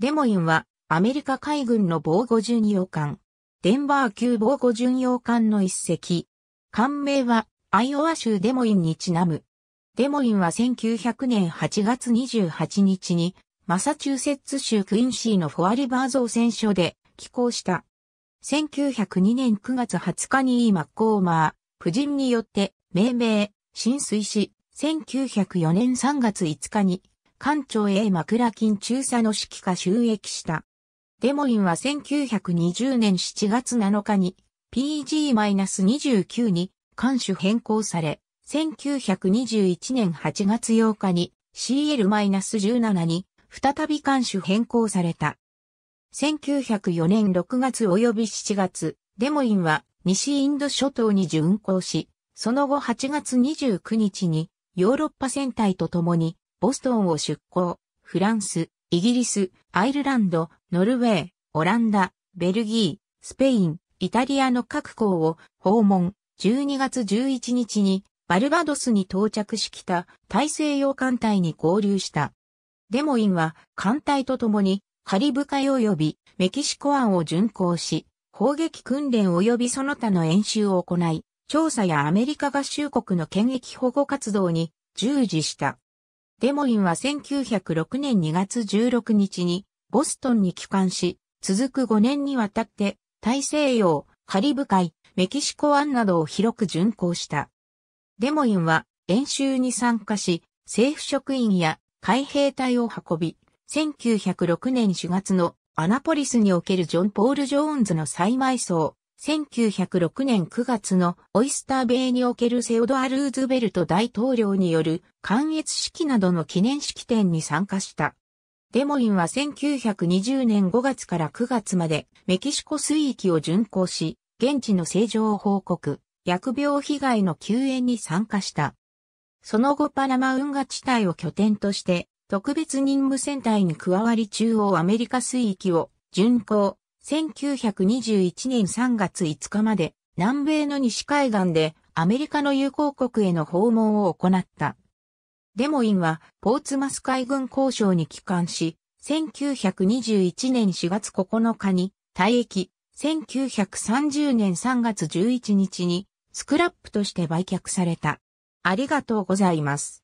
デモインはアメリカ海軍の防護巡洋艦、デンバー級防護巡洋艦の一隻。艦名はアイオワ州デモインにちなむ。デモインは1900年8月28日にマサチューセッツ州クインシーのフォアリバー造船所で寄港した。1902年9月20日にイー・マッコーマー、夫人によって命名、浸水し、1904年3月5日に艦長 A 枕金中佐の指揮下収益した。デモインは1920年7月7日に PG-29 に艦種変更され、1921年8月8日に CL-17 に再び艦種変更された。1904年6月及び7月、デモインは西インド諸島に巡航し、その後8月29日にヨーロッパ戦隊と共にボストンを出港、フランス、イギリス、アイルランド、ノルウェー、オランダ、ベルギー、スペイン、イタリアの各港を訪問、12月11日にバルバドスに到着しきた大西洋艦隊に合流した。デモインは艦隊と共にカリブ海及びメキシコ湾を巡航し、砲撃訓練及びその他の演習を行い、調査やアメリカ合衆国の権益保護活動に従事した。デモインは1906年2月16日にボストンに帰還し、続く5年にわたって大西洋、カリブ海、メキシコ湾などを広く巡航した。デモインは演習に参加し、政府職員や海兵隊を運び、1906年4月のアナポリスにおけるジョン・ポール・ジョーンズの再埋葬、1906年9月のオイスター米におけるセオドア・ルーズベルト大統領による関越式などの記念式典に参加した。デモリンは1920年5月から9月までメキシコ水域を巡航し、現地の正常を報告、薬病被害の救援に参加した。その後パナマ運河地帯を拠点として特別任務戦隊に加わり中央アメリカ水域を巡航、1921年3月5日まで南米の西海岸でアメリカの友好国への訪問を行った。デモインはポーツマス海軍交渉に帰還し、1921年4月9日に退役、1930年3月11日にスクラップとして売却された。ありがとうございます。